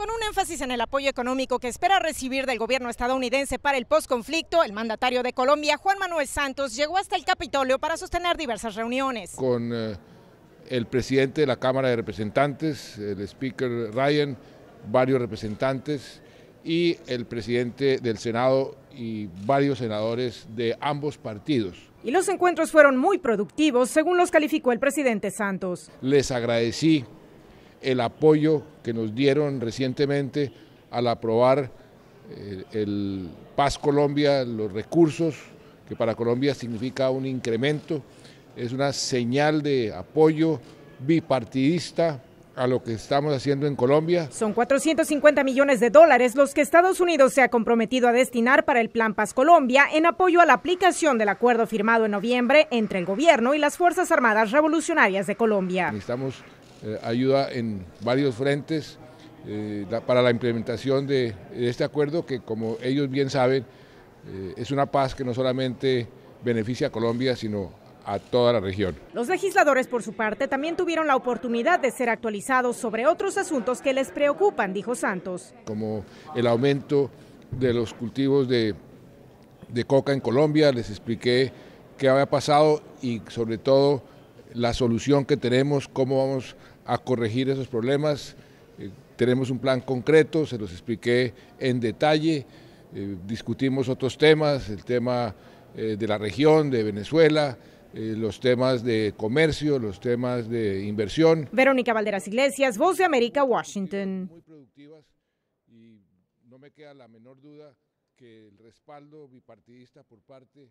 Con un énfasis en el apoyo económico que espera recibir del gobierno estadounidense para el posconflicto, el mandatario de Colombia, Juan Manuel Santos, llegó hasta el Capitolio para sostener diversas reuniones. Con eh, el presidente de la Cámara de Representantes, el speaker Ryan, varios representantes y el presidente del Senado y varios senadores de ambos partidos. Y los encuentros fueron muy productivos, según los calificó el presidente Santos. Les agradecí el apoyo que nos dieron recientemente al aprobar eh, el Paz Colombia, los recursos, que para Colombia significa un incremento, es una señal de apoyo bipartidista a lo que estamos haciendo en Colombia. Son 450 millones de dólares los que Estados Unidos se ha comprometido a destinar para el Plan Paz Colombia en apoyo a la aplicación del acuerdo firmado en noviembre entre el gobierno y las Fuerzas Armadas Revolucionarias de Colombia. Eh, ayuda en varios frentes eh, para la implementación de, este acuerdo que, como ellos bien saben, eh, es una paz que no solamente beneficia a Colombia, sino a toda la región. Los legisladores, por su parte, también tuvieron la oportunidad de ser actualizados sobre otros asuntos que les preocupan, dijo Santos. Como el aumento de los cultivos de, coca en Colombia, les expliqué qué había pasado y sobre todo la solución que tenemos, cómo vamos a a corregir esos problemas. Eh, tenemos un plan concreto, se los expliqué en detalle, eh, discutimos otros temas, el tema eh, de la región, de Venezuela, los temas de comercio, los temas de inversión. Verónica Valderas Iglesias, Voz de América, Washington. Muy productivas y no me queda la menor duda que el respaldo bipartidista por parte